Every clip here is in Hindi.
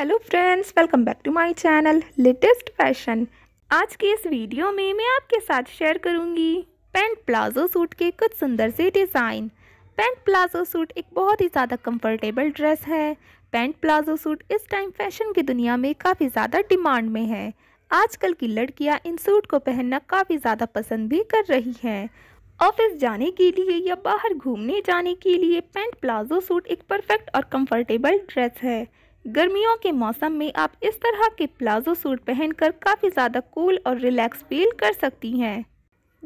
hello friends welcome back to my channel latest fashion आज की इस वीडियो में मैं आपके साथ शेयर करूंगी पेंट प्लाजो सूट के कुछ सुंदर से डिज़ाइन पेंट प्लाजो सूट एक बहुत ही ज़्यादा कंफर्टेबल ड्रेस है पेंट प्लाजो सूट इस टाइम फैशन की दुनिया में काफ़ी ज़्यादा डिमांड में है आजकल की लड़कियाँ इन सूट को पहनना काफ़ी ज़्यादा पसंद भी कर रही हैं ऑफिस जाने के लिए या बाहर घूमने जाने के लिए पेंट प्लाजो सूट एक परफेक्ट और कम्फर्टेबल ड्रेस है गर्मियों के मौसम में आप इस तरह के प्लाजो सूट पहनकर काफ़ी ज़्यादा कूल और रिलैक्स फील कर सकती हैं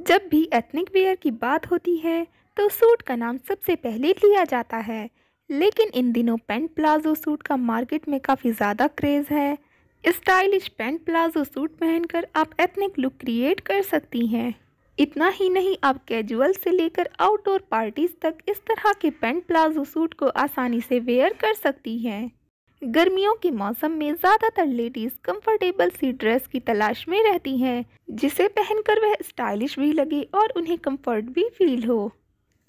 जब भी एथनिक वेयर की बात होती है तो सूट का नाम सबसे पहले लिया जाता है लेकिन इन दिनों पेंट प्लाजो सूट का मार्केट में काफ़ी ज़्यादा क्रेज़ है स्टाइलिश पेंट प्लाजो सूट पहनकर आप एथनिक लुक क्रिएट कर सकती हैं इतना ही नहीं आप कैजुअल से लेकर आउटडोर पार्टीज़ तक इस तरह के पेंट प्लाजो सूट को आसानी से वेयर कर सकती हैं गर्मियों के मौसम में ज़्यादातर लेडीज़ कंफर्टेबल सी ड्रेस की तलाश में रहती हैं जिसे पहनकर वह स्टाइलिश भी लगे और उन्हें कंफर्ट भी फील हो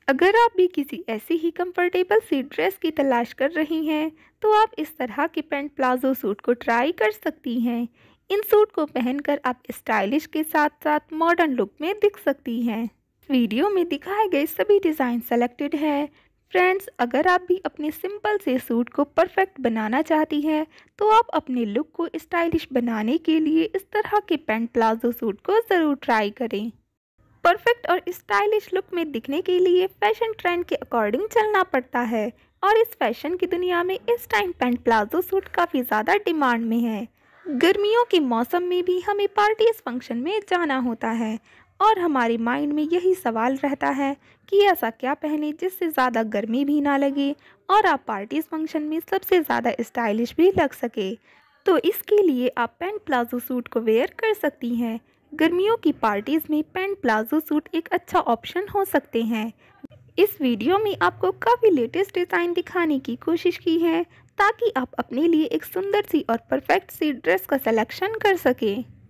अगर आप भी किसी ऐसी ही कंफर्टेबल सी ड्रेस की तलाश कर रही हैं तो आप इस तरह के पेंट प्लाजो सूट को ट्राई कर सकती हैं इन सूट को पहनकर आप स्टाइलिश के साथ साथ मॉडर्न लुक में दिख सकती हैं वीडियो में दिखाए गए सभी डिज़ाइन सेलेक्टेड है फ्रेंड्स अगर आप भी अपने सिंपल से सूट को परफेक्ट बनाना चाहती हैं तो आप अपने लुक को स्टाइलिश बनाने के लिए इस तरह के पेंट प्लाजो सूट को ज़रूर ट्राई करें परफेक्ट और स्टाइलिश लुक में दिखने के लिए फैशन ट्रेंड के अकॉर्डिंग चलना पड़ता है और इस फैशन की दुनिया में इस टाइम पेंट प्लाजो सूट काफ़ी ज़्यादा डिमांड में है गर्मियों के मौसम में भी हमें पार्टीज फंक्शन में जाना होता है और हमारे माइंड में यही सवाल रहता है कि ऐसा क्या पहने जिससे ज़्यादा गर्मी भी ना लगे और आप पार्टीज़ फंक्शन में सबसे ज़्यादा स्टाइलिश भी लग सके तो इसके लिए आप पेंट प्लाजो सूट को वेयर कर सकती हैं गर्मियों की पार्टीज़ में पेंट प्लाजो सूट एक अच्छा ऑप्शन हो सकते हैं इस वीडियो में आपको काफ़ी लेटेस्ट डिज़ाइन दिखाने की कोशिश की है ताकि आप अपने लिए एक सुंदर सी और परफेक्ट सी ड्रेस का सिलेक्शन कर सकें